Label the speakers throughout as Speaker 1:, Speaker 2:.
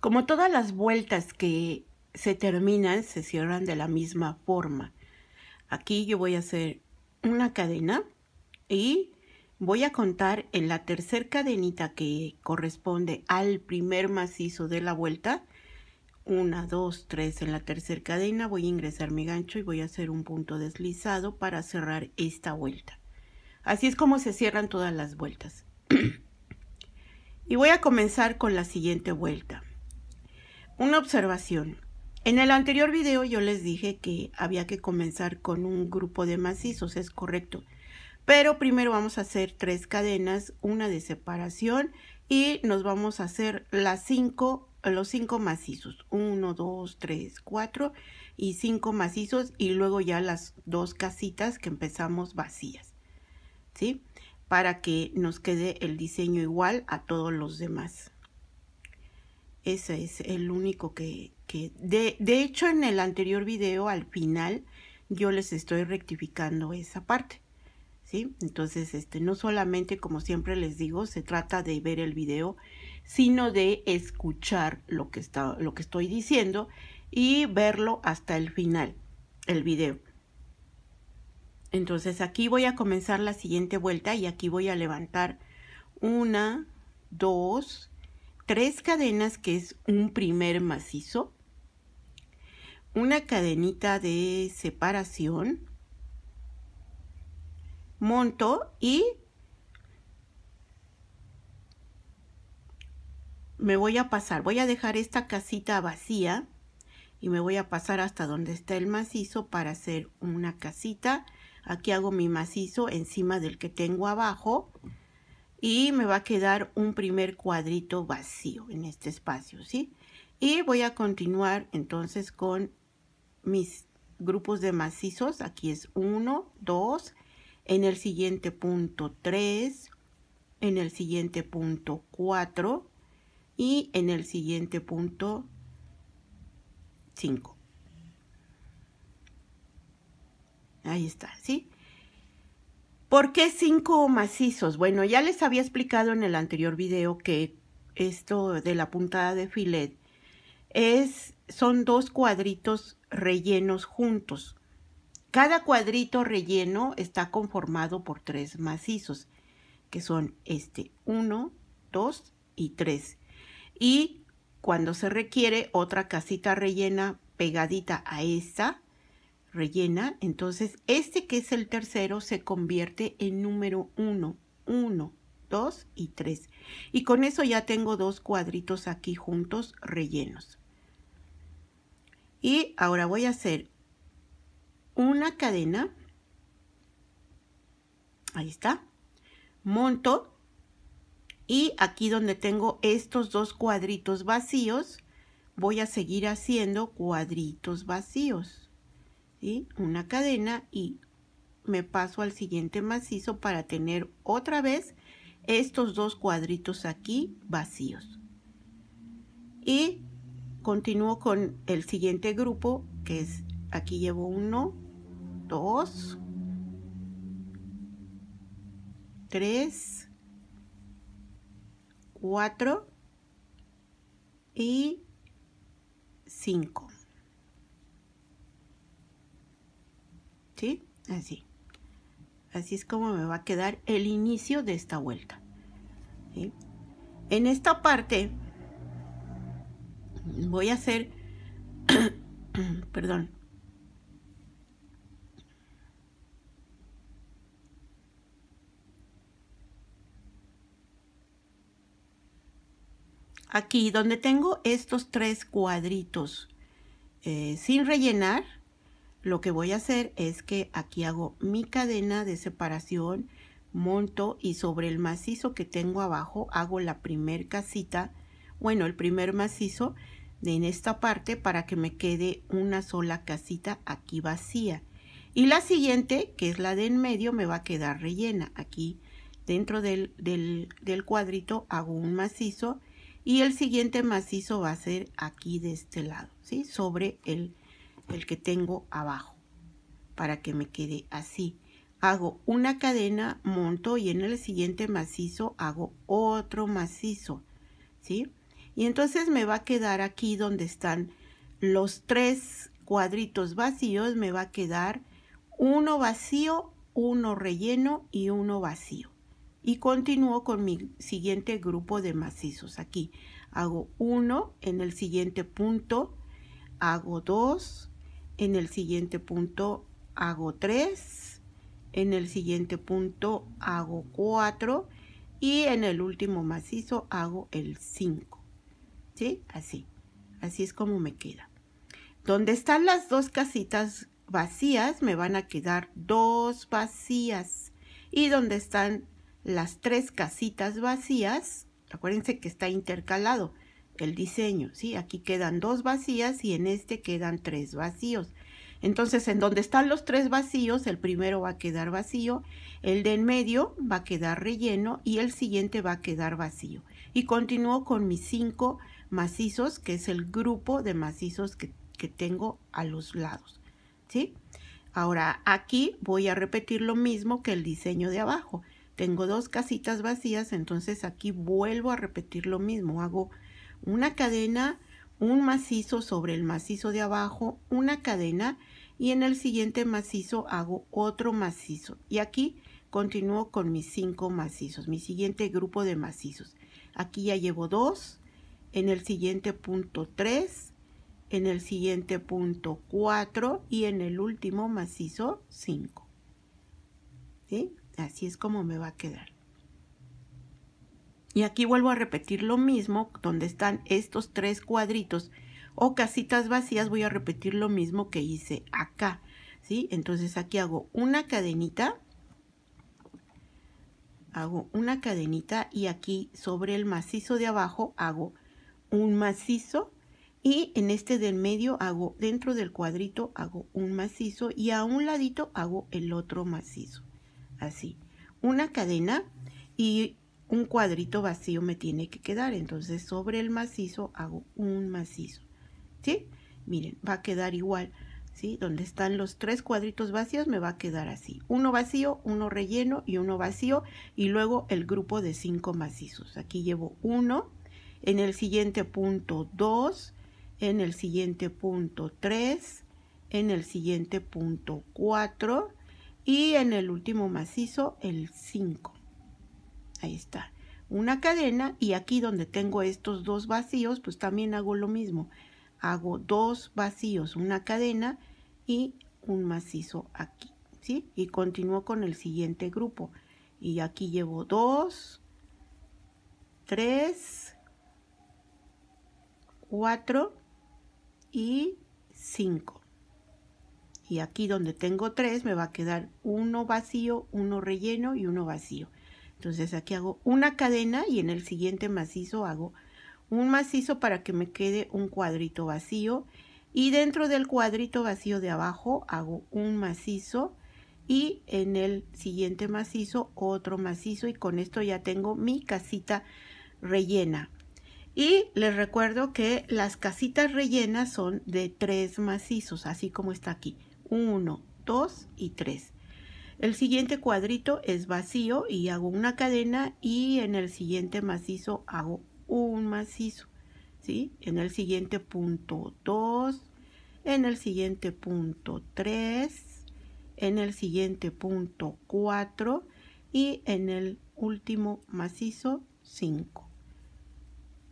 Speaker 1: Como todas las vueltas que se terminan, se cierran de la misma forma. Aquí yo voy a hacer una cadena y voy a contar en la tercera cadenita que corresponde al primer macizo de la vuelta. Una, dos, tres en la tercera cadena. Voy a ingresar mi gancho y voy a hacer un punto deslizado para cerrar esta vuelta. Así es como se cierran todas las vueltas. y voy a comenzar con la siguiente vuelta. Una observación. En el anterior video yo les dije que había que comenzar con un grupo de macizos, es correcto. Pero primero vamos a hacer tres cadenas, una de separación y nos vamos a hacer las cinco, los cinco macizos. Uno, dos, tres, cuatro y cinco macizos y luego ya las dos casitas que empezamos vacías. ¿Sí? Para que nos quede el diseño igual a todos los demás. Ese es el único que... de, hecho, en el anterior video, al final, yo les estoy rectificando esa parte. ¿Sí? Entonces, este, no solamente, como siempre les digo, se trata de ver el video, sino de escuchar lo que, está, lo que estoy diciendo y verlo hasta el final, el video. Entonces, aquí voy a comenzar la siguiente vuelta y aquí voy a levantar una, dos, tres cadenas, que es un primer macizo, una cadenita de separación, monto y me voy a pasar, voy a dejar esta casita vacía y me voy a pasar hasta donde está el macizo para hacer una casita. Aquí hago mi macizo encima del que tengo abajo y me va a quedar un primer cuadrito vacío en este espacio, ¿sí? Y voy a continuar entonces con mis grupos de macizos. Aquí es 1, 2, en el siguiente punto 3, en el siguiente punto 4 y en el siguiente punto 5. Ahí está, ¿sí? ¿Por qué cinco macizos? Bueno, ya les había explicado en el anterior video que esto de la puntada de filet es, son dos cuadritos rellenos juntos. Cada cuadrito relleno está conformado por tres macizos, que son este, uno, dos y tres. Y cuando se requiere otra casita rellena pegadita a esta rellena, entonces este que es el tercero se convierte en número 1, 1, 2 y 3. Y con eso ya tengo dos cuadritos aquí juntos rellenos. Y ahora voy a hacer una cadena, ahí está, monto y aquí donde tengo estos dos cuadritos vacíos, voy a seguir haciendo cuadritos vacíos. Y una cadena y me paso al siguiente macizo para tener otra vez estos dos cuadritos aquí vacíos. Y continúo con el siguiente grupo que es aquí llevo uno, dos, tres, cuatro y cinco. Así. Así es como me va a quedar el inicio de esta vuelta. En esta parte voy a hacer, perdón, aquí donde tengo estos tres cuadritos eh, sin rellenar lo que voy a hacer es que aquí hago mi cadena de separación, monto y sobre el macizo que tengo abajo hago la primer casita, bueno, el primer macizo de en esta parte para que me quede una sola casita aquí vacía. Y la siguiente, que es la de en medio, me va a quedar rellena. Aquí dentro del, del, del cuadrito hago un macizo y el siguiente macizo va a ser aquí de este lado, ¿sí? Sobre el el que tengo abajo para que me quede así. Hago una cadena, monto y en el siguiente macizo hago otro macizo, ¿sí? Y entonces me va a quedar aquí donde están los tres cuadritos vacíos, me va a quedar uno vacío, uno relleno y uno vacío. Y continúo con mi siguiente grupo de macizos aquí. Hago uno en el siguiente punto, hago dos, en el siguiente punto hago 3, en el siguiente punto hago 4 y en el último macizo hago el 5. ¿Sí? Así. Así es como me queda. Donde están las dos casitas vacías, me van a quedar dos vacías. Y donde están las tres casitas vacías, acuérdense que está intercalado el diseño, ¿sí? Aquí quedan dos vacías y en este quedan tres vacíos. Entonces, en donde están los tres vacíos, el primero va a quedar vacío, el de en medio va a quedar relleno y el siguiente va a quedar vacío. Y continúo con mis cinco macizos, que es el grupo de macizos que, que tengo a los lados, ¿sí? Ahora, aquí voy a repetir lo mismo que el diseño de abajo. Tengo dos casitas vacías, entonces aquí vuelvo a repetir lo mismo. Hago una cadena, un macizo sobre el macizo de abajo, una cadena y en el siguiente macizo hago otro macizo. Y aquí continúo con mis cinco macizos, mi siguiente grupo de macizos. Aquí ya llevo dos, en el siguiente punto tres, en el siguiente punto cuatro y en el último macizo cinco. Así es como me va a quedar. Y aquí vuelvo a repetir lo mismo, donde están estos tres cuadritos o casitas vacías, voy a repetir lo mismo que hice acá, ¿sí? Entonces aquí hago una cadenita, hago una cadenita y aquí sobre el macizo de abajo hago un macizo y en este del medio hago dentro del cuadrito hago un macizo y a un ladito hago el otro macizo así una cadena y un cuadrito vacío me tiene que quedar. Entonces sobre el macizo hago un macizo. ¿Sí? Miren, va a quedar igual. ¿Sí? Donde están los tres cuadritos vacíos me va a quedar así. Uno vacío, uno relleno y uno vacío. Y luego el grupo de cinco macizos. Aquí llevo uno. En el siguiente punto dos. En el siguiente punto tres. En el siguiente punto cuatro. Y en el último macizo el cinco. Ahí está. Una cadena y aquí donde tengo estos dos vacíos, pues también hago lo mismo. Hago dos vacíos, una cadena y un macizo aquí, ¿sí? Y continúo con el siguiente grupo. Y aquí llevo dos, tres, cuatro y cinco. Y aquí donde tengo tres me va a quedar uno vacío, uno relleno y uno vacío. Entonces aquí hago una cadena y en el siguiente macizo hago un macizo para que me quede un cuadrito vacío y dentro del cuadrito vacío de abajo hago un macizo y en el siguiente macizo otro macizo y con esto ya tengo mi casita rellena. Y les recuerdo que las casitas rellenas son de tres macizos, así como está aquí. Uno, dos y tres. El siguiente cuadrito es vacío y hago una cadena y en el siguiente macizo hago un macizo, ¿sí? En el siguiente punto 2, en el siguiente punto 3, en el siguiente punto 4 y en el último macizo 5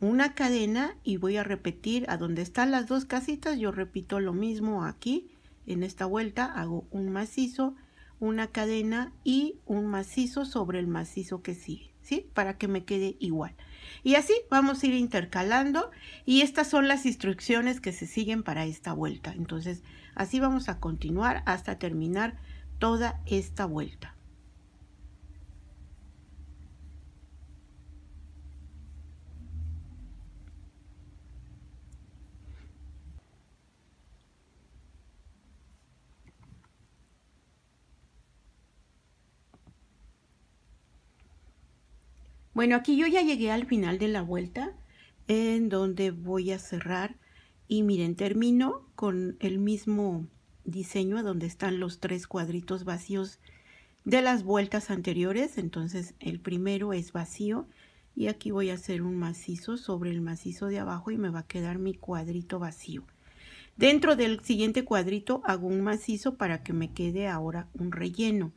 Speaker 1: una cadena y voy a repetir a donde están las dos casitas yo repito lo mismo aquí en esta vuelta hago un macizo una cadena y un macizo sobre el macizo que sigue, ¿sí? Para que me quede igual. Y así vamos a ir intercalando y estas son las instrucciones que se siguen para esta vuelta. Entonces, así vamos a continuar hasta terminar toda esta vuelta. Bueno, aquí yo ya llegué al final de la vuelta, en donde voy a cerrar. Y miren, termino con el mismo diseño donde están los tres cuadritos vacíos de las vueltas anteriores. Entonces, el primero es vacío y aquí voy a hacer un macizo sobre el macizo de abajo y me va a quedar mi cuadrito vacío. Dentro del siguiente cuadrito hago un macizo para que me quede ahora un relleno.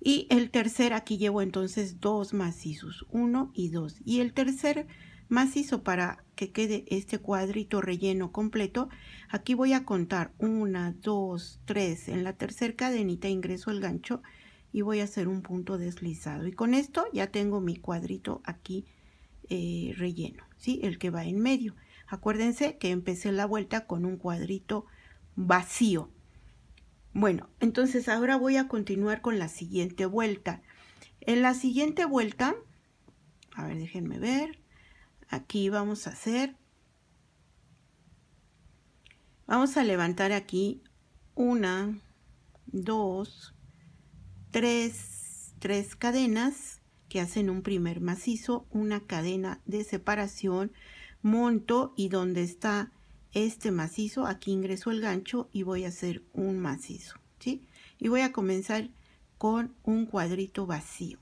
Speaker 1: Y el tercer, aquí llevo entonces dos macizos, uno y dos. Y el tercer macizo para que quede este cuadrito relleno completo, aquí voy a contar una, dos, tres. En la tercera cadenita ingreso el gancho y voy a hacer un punto deslizado. Y con esto ya tengo mi cuadrito aquí eh, relleno, ¿sí? El que va en medio. Acuérdense que empecé la vuelta con un cuadrito vacío. Bueno, entonces ahora voy a continuar con la siguiente vuelta. En la siguiente vuelta, a ver, déjenme ver, aquí vamos a hacer, vamos a levantar aquí una, dos, tres, tres cadenas que hacen un primer macizo, una cadena de separación, monto y donde está este macizo, aquí ingreso el gancho y voy a hacer un macizo, ¿sí? Y voy a comenzar con un cuadrito vacío.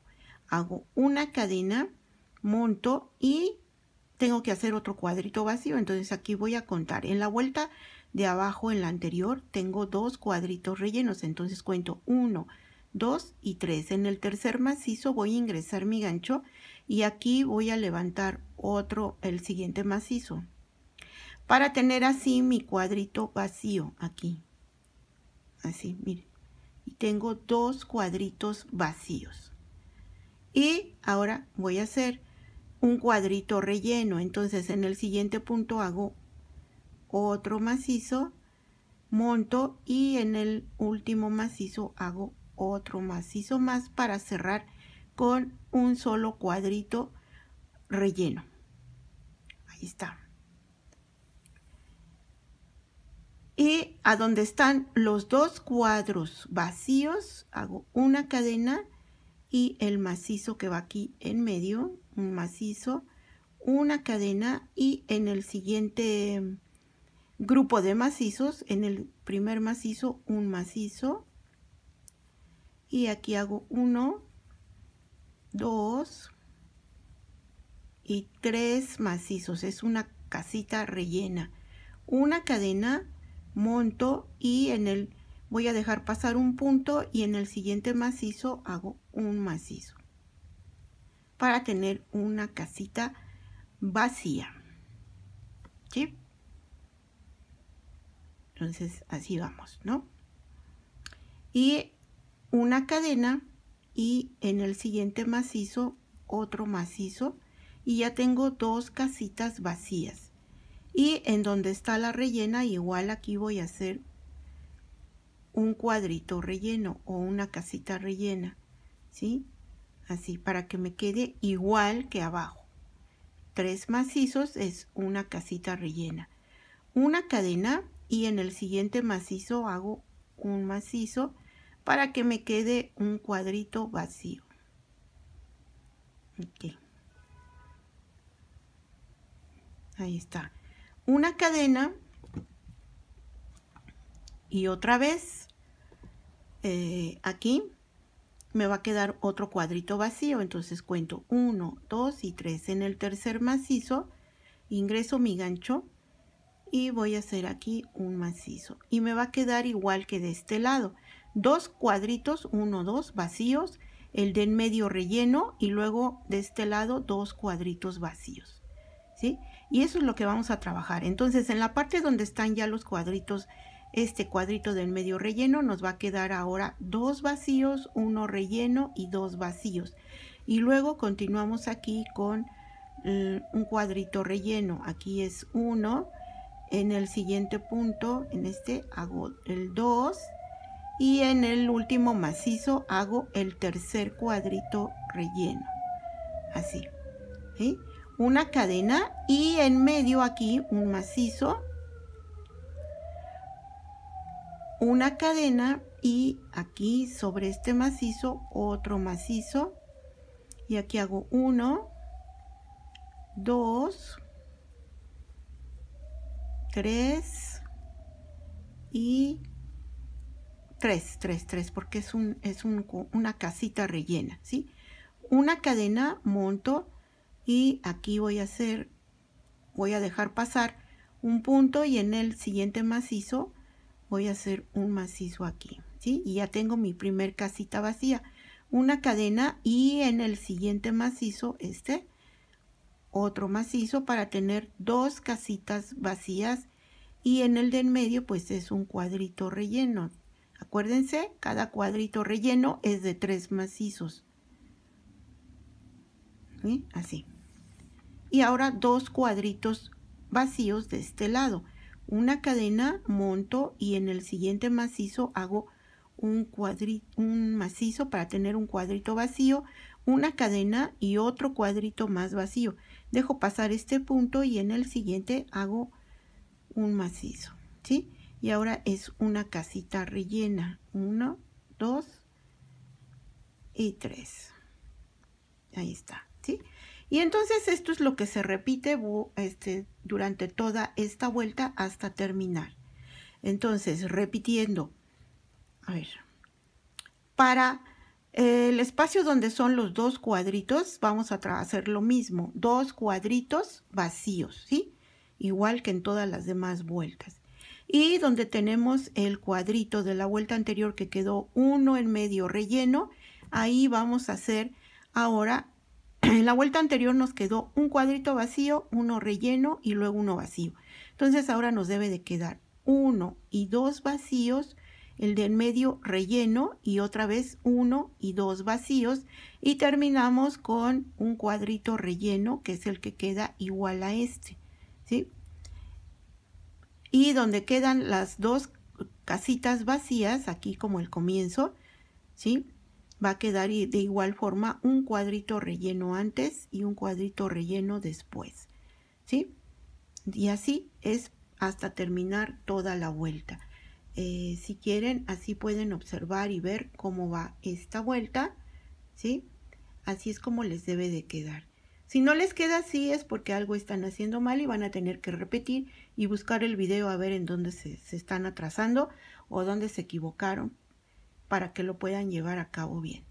Speaker 1: Hago una cadena, monto y tengo que hacer otro cuadrito vacío. Entonces aquí voy a contar. En la vuelta de abajo, en la anterior, tengo dos cuadritos rellenos. Entonces cuento 1, 2 y 3. En el tercer macizo voy a ingresar mi gancho y aquí voy a levantar otro, el siguiente macizo para tener así mi cuadrito vacío aquí. Así, miren. Y tengo dos cuadritos vacíos. Y ahora voy a hacer un cuadrito relleno. Entonces en el siguiente punto hago otro macizo, monto y en el último macizo hago otro macizo más para cerrar con un solo cuadrito relleno. Ahí está. y a donde están los dos cuadros vacíos hago una cadena y el macizo que va aquí en medio, un macizo, una cadena y en el siguiente em, grupo de macizos, en el primer macizo un macizo y aquí hago uno, dos y tres macizos, es una casita rellena, una cadena monto y en el voy a dejar pasar un punto y en el siguiente macizo hago un macizo para tener una casita vacía. Entonces así vamos, ¿no? Y una cadena y en el siguiente macizo otro macizo y ya tengo dos casitas vacías y en donde está la rellena igual aquí voy a hacer un cuadrito relleno o una casita rellena ¿sí? así para que me quede igual que abajo tres macizos es una casita rellena una cadena y en el siguiente macizo hago un macizo para que me quede un cuadrito vacío ahí está una cadena y otra vez eh, aquí me va a quedar otro cuadrito vacío. Entonces cuento 1, 2 y 3. En el tercer macizo ingreso mi gancho y voy a hacer aquí un macizo. Y me va a quedar igual que de este lado. Dos cuadritos, 1, 2 vacíos. El de en medio relleno y luego de este lado dos cuadritos vacíos. ¿Sí? Y eso es lo que vamos a trabajar. Entonces, en la parte donde están ya los cuadritos, este cuadrito del medio relleno, nos va a quedar ahora dos vacíos, uno relleno y dos vacíos. Y luego continuamos aquí con mm, un cuadrito relleno. Aquí es uno. En el siguiente punto, en este, hago el 2. Y en el último macizo hago el tercer cuadrito relleno. Así. ¿sí? una cadena y en medio aquí un macizo, una cadena y aquí sobre este macizo otro macizo y aquí hago uno, dos, tres y tres, tres, tres, porque es, un, es una casita rellena, ¿sí? Una cadena, monto, y aquí voy a hacer voy a dejar pasar un punto y en el siguiente macizo voy a hacer un macizo aquí ¿sí? y ya tengo mi primer casita vacía una cadena y en el siguiente macizo este otro macizo para tener dos casitas vacías y en el de en medio pues es un cuadrito relleno acuérdense cada cuadrito relleno es de tres macizos así y ahora dos cuadritos vacíos de este lado. Una cadena monto y en el siguiente macizo hago un, un macizo para tener un cuadrito vacío, una cadena y otro cuadrito más vacío. Dejo pasar este punto y en el siguiente hago un macizo, ¿sí? Y ahora es una casita rellena. Uno, dos y tres. Ahí está, ¿sí? Y entonces esto es lo que se repite este, durante toda esta vuelta hasta terminar. Entonces, repitiendo, a ver, para el espacio donde son los dos cuadritos, vamos a hacer lo mismo, dos cuadritos vacíos, ¿sí? Igual que en todas las demás vueltas. Y donde tenemos el cuadrito de la vuelta anterior que quedó uno en medio relleno, ahí vamos a hacer ahora en la vuelta anterior nos quedó un cuadrito vacío, uno relleno y luego uno vacío. Entonces ahora nos debe de quedar uno y dos vacíos, el de en medio relleno y otra vez uno y dos vacíos y terminamos con un cuadrito relleno que es el que queda igual a este, ¿sí? Y donde quedan las dos casitas vacías, aquí como el comienzo, ¿sí? va a quedar de igual forma un cuadrito relleno antes y un cuadrito relleno después. ¿Sí? Y así es hasta terminar toda la vuelta. Eh, si quieren, así pueden observar y ver cómo va esta vuelta. ¿Sí? Así es como les debe de quedar. Si no les queda así es porque algo están haciendo mal y van a tener que repetir y buscar el video a ver en dónde se, se están atrasando o dónde se equivocaron para que lo puedan llevar a cabo bien.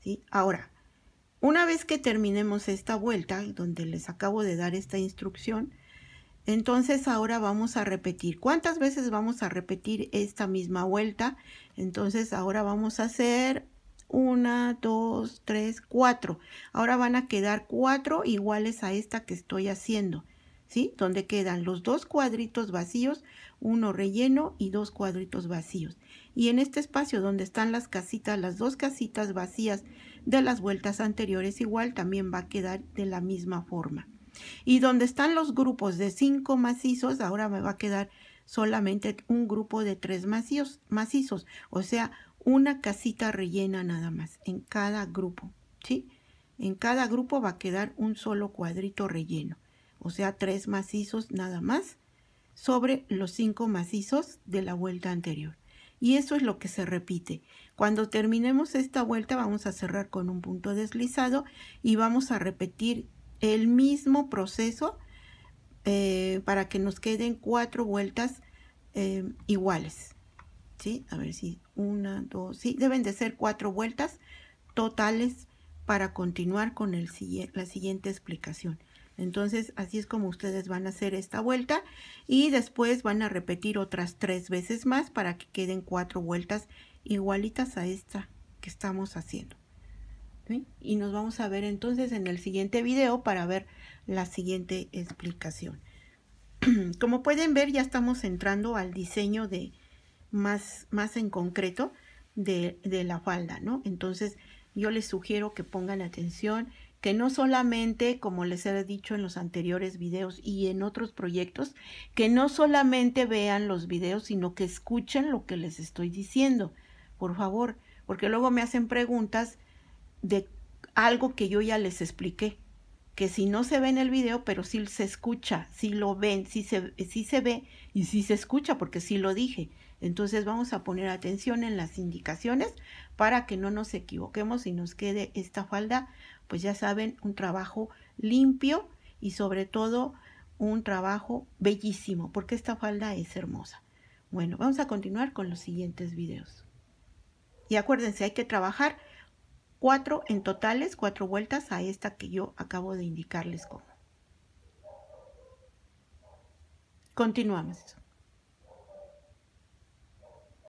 Speaker 1: ¿sí? Ahora, una vez que terminemos esta vuelta, donde les acabo de dar esta instrucción, entonces ahora vamos a repetir. ¿Cuántas veces vamos a repetir esta misma vuelta? Entonces ahora vamos a hacer una, dos, tres, cuatro. Ahora van a quedar cuatro iguales a esta que estoy haciendo. ¿Sí? Donde quedan los dos cuadritos vacíos, uno relleno y dos cuadritos vacíos y en este espacio donde están las casitas, las dos casitas vacías de las vueltas anteriores igual también va a quedar de la misma forma. Y donde están los grupos de cinco macizos, ahora me va a quedar solamente un grupo de tres macizos, macizos, o sea, una casita rellena nada más en cada grupo, ¿sí? En cada grupo va a quedar un solo cuadrito relleno, o sea, tres macizos nada más sobre los cinco macizos de la vuelta anterior. Y eso es lo que se repite. Cuando terminemos esta vuelta vamos a cerrar con un punto deslizado y vamos a repetir el mismo proceso eh, para que nos queden cuatro vueltas eh, iguales. ¿Sí? A ver si una, dos, sí, deben de ser cuatro vueltas totales para continuar con el, la siguiente explicación. Entonces, así es como ustedes van a hacer esta vuelta y después van a repetir otras tres veces más para que queden cuatro vueltas igualitas a esta que estamos haciendo. Y nos vamos a ver entonces en el siguiente video para ver la siguiente explicación. Como pueden ver, ya estamos entrando al diseño de más, más en concreto de, de la falda, ¿no? Entonces, yo les sugiero que pongan atención que no solamente, como les he dicho en los anteriores videos y en otros proyectos, que no solamente vean los videos, sino que escuchen lo que les estoy diciendo, por favor, porque luego me hacen preguntas de algo que yo ya les expliqué, que si no se ve en el video, pero sí se escucha, si lo ven, si se, se ve y si se escucha, porque sí lo dije. Entonces vamos a poner atención en las indicaciones para que no nos equivoquemos y nos quede esta falda pues ya saben, un trabajo limpio y sobre todo un trabajo bellísimo, porque esta falda es hermosa. Bueno, vamos a continuar con los siguientes videos. Y acuérdense, hay que trabajar cuatro en totales, cuatro vueltas a esta que yo acabo de indicarles cómo. Continuamos.